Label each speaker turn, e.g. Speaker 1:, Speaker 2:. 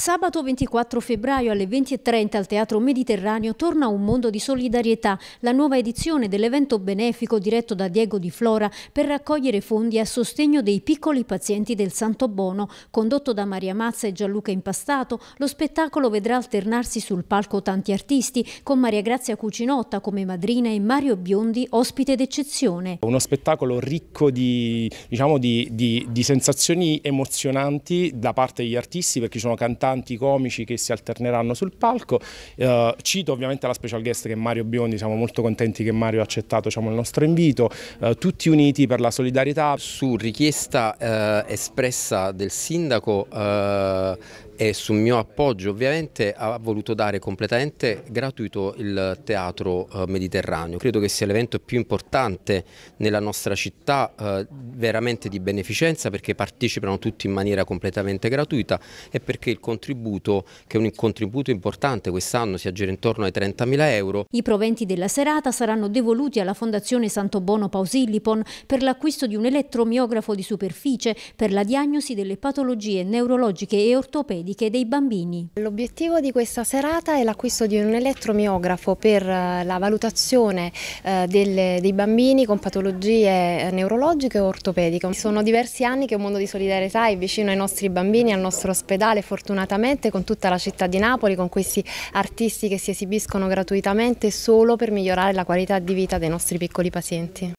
Speaker 1: Sabato 24 febbraio alle 20.30 al Teatro Mediterraneo torna Un Mondo di Solidarietà, la nuova edizione dell'evento benefico diretto da Diego Di Flora per raccogliere fondi a sostegno dei piccoli pazienti del Santo Bono. Condotto da Maria Mazza e Gianluca Impastato, lo spettacolo vedrà alternarsi sul palco tanti artisti, con Maria Grazia Cucinotta come madrina e Mario Biondi ospite d'eccezione.
Speaker 2: Uno spettacolo ricco di, diciamo, di, di, di sensazioni emozionanti da parte degli artisti perché sono cantanti cantanti comici che si alterneranno sul palco. Eh, cito ovviamente la special guest che è Mario Biondi, siamo molto contenti che Mario ha accettato diciamo, il nostro invito, eh, tutti uniti per la solidarietà. Su richiesta eh, espressa del sindaco eh,
Speaker 3: e sul mio appoggio ovviamente ha voluto dare completamente gratuito il teatro eh, mediterraneo. Credo che sia l'evento più importante nella nostra città, eh, veramente di beneficenza perché partecipano tutti in maniera completamente gratuita e perché il contenuto contributo che è un contributo importante, quest'anno si aggira intorno ai 30.000 euro. I
Speaker 1: proventi della serata saranno devoluti alla Fondazione Santo Bono Pausillipon per l'acquisto di un elettromiografo di superficie per la diagnosi delle patologie neurologiche e ortopediche dei bambini.
Speaker 4: L'obiettivo di questa serata è l'acquisto di un elettromiografo per eh, la valutazione eh, delle, dei bambini con patologie eh, neurologiche e ortopediche. Sono diversi anni che un mondo di solidarietà è vicino ai nostri bambini, al nostro ospedale, fortunatamente separatamente con tutta la città di Napoli, con questi artisti che si esibiscono gratuitamente solo per migliorare la qualità di vita dei nostri piccoli pazienti.